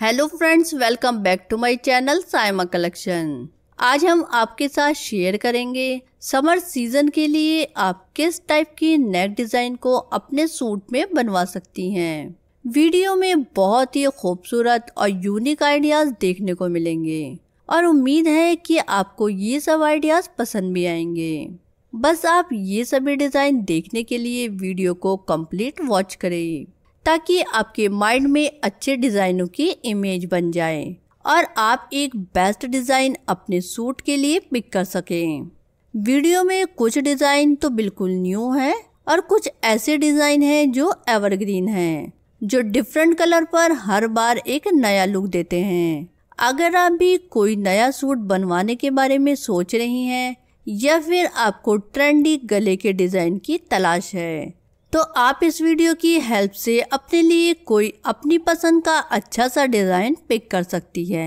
Hello friends welcome back to my channel Saima collection आज हम आपके साथ शेयर करेंगे समर सीजन के लिए आप किस टाइप की नेक डिज़ाइन को अपने सूट में बनवा सकती हैं वीडियो में बहुत ही खूबसूरत और यूनिक आइडियाज़ देखने को मिलेंगे और उम्मीद है कि आपको ये सब आइडियाज़ पसंद भी आएंगे बस आप ये सभी डिज़ाइन देखने के लिए वीडियो को कंप्लीट वॉच करें ताकि आपके माइंड में अच्छे डिज़ाइनों की इमेज बन जाए और आप एक बेस्ट डिज़ाइन अपने सूट के लिए पिक कर सकें वीडियो में कुछ डिज़ाइन तो बिल्कुल न्यू है और कुछ ऐसे डिज़ाइन हैं जो एवरग्रीन हैं जो डिफरेंट कलर पर हर बार एक नया लुक देते हैं अगर आप भी कोई नया सूट बनवाने के बारे में सोच रही हैं या फिर आपको ट्रेंडी गले के डिज़ाइन की तलाश है तो आप इस वीडियो की हेल्प से अपने लिए कोई अपनी पसंद का अच्छा सा डिज़ाइन पिक कर सकती है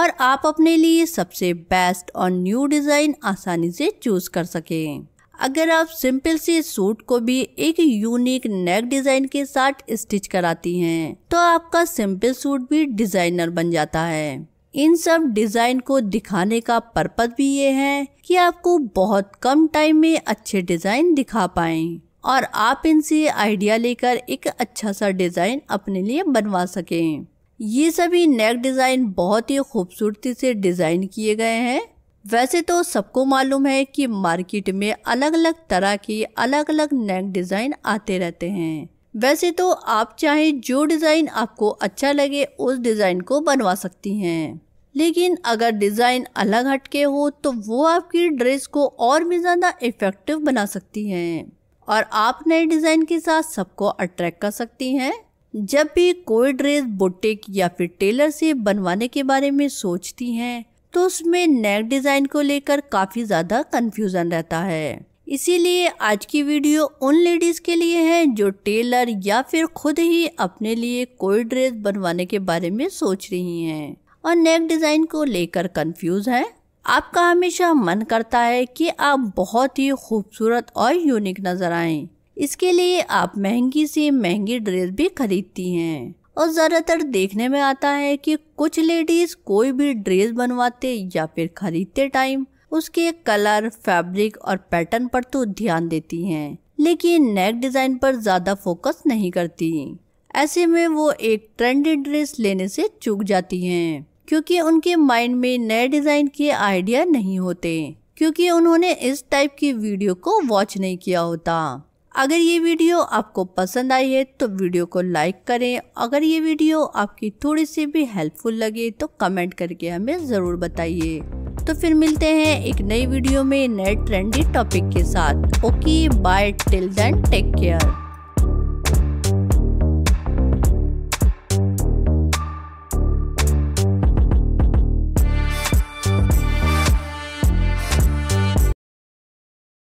और आप अपने लिए सबसे बेस्ट और न्यू डिज़ाइन आसानी से चूज़ कर सकें अगर आप सिंपल से सूट को भी एक यूनिक नेक डिज़ाइन के साथ स्टिच कराती हैं तो आपका सिंपल सूट भी डिज़ाइनर बन जाता है इन सब डिज़ाइन को दिखाने का पर्पज भी ये है कि आपको बहुत कम टाइम में अच्छे डिज़ाइन दिखा पाएं और आप इनसे आइडिया लेकर एक अच्छा सा डिज़ाइन अपने लिए बनवा सकें ये सभी नेक डिज़ाइन बहुत ही खूबसूरती से डिज़ाइन किए गए हैं वैसे तो सबको मालूम है कि मार्केट में अलग अलग तरह के अलग अलग नेक डिज़ाइन आते रहते हैं वैसे तो आप चाहे जो डिज़ाइन आपको अच्छा लगे उस डिज़ाइन को बनवा सकती हैं लेकिन अगर डिज़ाइन अलग हटके हो तो वो आपकी ड्रेस को और भी ज़्यादा इफ़ेक्टिव बना सकती हैं और आप नए डिज़ाइन के साथ सबको अट्रैक्ट कर सकती हैं जब भी कोई ड्रेस बुटीक या फिर टेलर से बनवाने के बारे में सोचती हैं तो उसमें नेक डिज़ाइन को लेकर काफ़ी ज़्यादा कन्फ्यूज़न रहता है इसीलिए आज की वीडियो उन लेडीज़ के लिए है जो टेलर या फिर खुद ही अपने लिए कोई ड्रेस बनवाने के बारे में सोच रही हैं और नेक डिज़ाइन को लेकर कंफ्यूज हैं आपका हमेशा मन करता है कि आप बहुत ही खूबसूरत और यूनिक नज़र आएं। इसके लिए आप महंगी से महंगी ड्रेस भी खरीदती हैं और ज़्यादातर देखने में आता है कि कुछ लेडीज़ कोई भी ड्रेस बनवाते या फिर खरीदते टाइम उसके कलर फैब्रिक और पैटर्न पर तो ध्यान देती हैं लेकिन नेक डिज़ाइन पर ज़्यादा फोकस नहीं करती ऐसे में वो एक ट्रेंडी ड्रेस लेने से चूक जाती हैं क्योंकि उनके माइंड में नए डिज़ाइन के आइडिया नहीं होते क्योंकि उन्होंने इस टाइप की वीडियो को वॉच नहीं किया होता अगर ये वीडियो आपको पसंद आई है तो वीडियो को लाइक करें अगर ये वीडियो आपकी थोड़ी सी भी हेल्पफुल लगे तो कमेंट करके हमें ज़रूर बताइए तो फिर मिलते हैं एक नई वीडियो में नए ट्रेंडी टॉपिक के साथ okay bye till then take care